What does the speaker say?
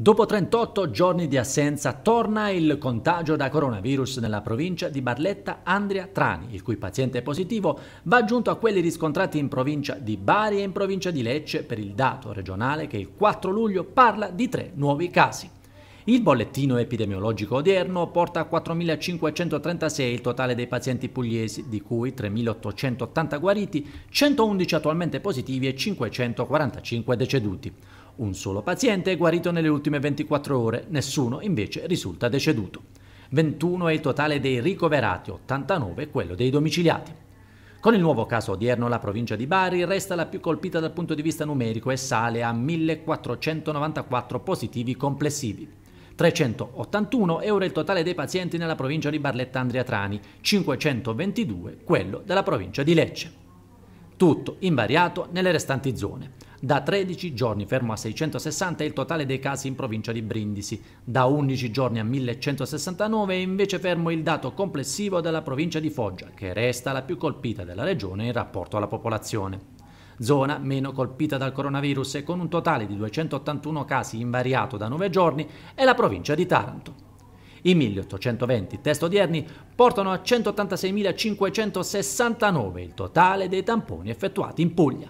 Dopo 38 giorni di assenza torna il contagio da coronavirus nella provincia di Barletta Andria Trani, il cui paziente positivo va aggiunto a quelli riscontrati in provincia di Bari e in provincia di Lecce per il dato regionale che il 4 luglio parla di tre nuovi casi. Il bollettino epidemiologico odierno porta a 4.536 il totale dei pazienti pugliesi, di cui 3.880 guariti, 111 attualmente positivi e 545 deceduti. Un solo paziente è guarito nelle ultime 24 ore, nessuno invece risulta deceduto. 21 è il totale dei ricoverati, 89 è quello dei domiciliati. Con il nuovo caso odierno la provincia di Bari resta la più colpita dal punto di vista numerico e sale a 1494 positivi complessivi. 381 è ora il totale dei pazienti nella provincia di Barletta Andria Trani, 522 quello della provincia di Lecce. Tutto invariato nelle restanti zone da 13 giorni, fermo a 660 è il totale dei casi in provincia di Brindisi, da 11 giorni a 1169 è invece fermo il dato complessivo della provincia di Foggia, che resta la più colpita della regione in rapporto alla popolazione zona meno colpita dal coronavirus e con un totale di 281 casi invariato da 9 giorni, è la provincia di Taranto. I 1820 test odierni portano a 186.569 il totale dei tamponi effettuati in Puglia.